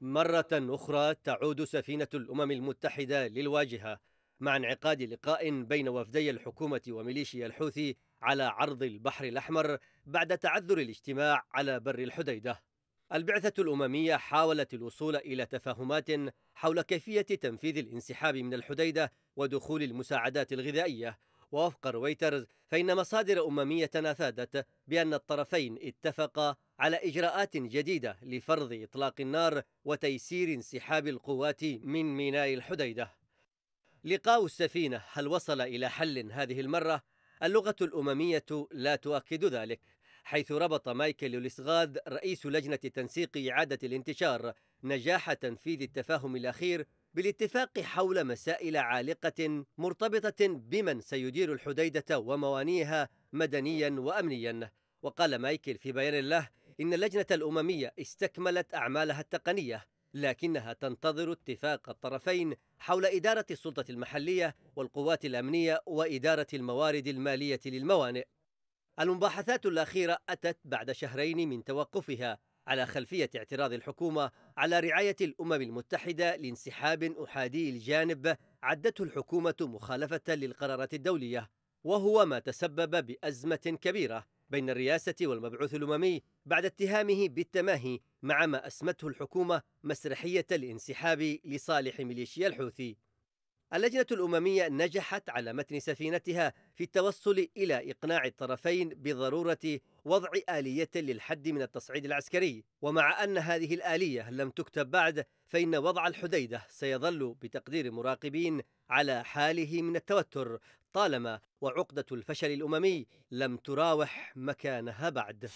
مرة أخرى تعود سفينة الأمم المتحدة للواجهة مع انعقاد لقاء بين وفدي الحكومة وميليشيا الحوثي على عرض البحر الأحمر بعد تعذر الاجتماع على بر الحديدة. البعثة الأممية حاولت الوصول إلى تفاهمات حول كيفية تنفيذ الانسحاب من الحديدة ودخول المساعدات الغذائية ووفق رويترز فإن مصادر أممية أفادت بأن الطرفين اتفقا على إجراءات جديدة لفرض إطلاق النار وتيسير انسحاب القوات من ميناء الحديدة لقاء السفينة هل وصل إلى حل هذه المرة؟ اللغة الأممية لا تؤكد ذلك حيث ربط مايكل لسغاد رئيس لجنة تنسيق إعادة الانتشار نجاح تنفيذ التفاهم الأخير بالاتفاق حول مسائل عالقة مرتبطة بمن سيدير الحديدة وموانيها مدنيا وأمنيا وقال مايكل في بيان له إن اللجنة الأممية استكملت أعمالها التقنية لكنها تنتظر اتفاق الطرفين حول إدارة السلطة المحلية والقوات الأمنية وإدارة الموارد المالية للموانئ. المباحثات الأخيرة أتت بعد شهرين من توقفها على خلفية اعتراض الحكومة على رعاية الأمم المتحدة لانسحاب أحادي الجانب عدته الحكومة مخالفة للقرارات الدولية، وهو ما تسبب بأزمة كبيرة بين الرئاسة والمبعوث الأممي بعد اتهامه بالتماهي مع ما أسمته الحكومة مسرحية الانسحاب لصالح ميليشيا الحوثي اللجنة الأممية نجحت على متن سفينتها في التوصل إلى إقناع الطرفين بضرورة وضع آلية للحد من التصعيد العسكري، ومع أن هذه الآلية لم تكتب بعد، فإن وضع الحديدة سيظل بتقدير مراقبين على حاله من التوتر طالما وعقدة الفشل الأممي لم تراوح مكانها بعد.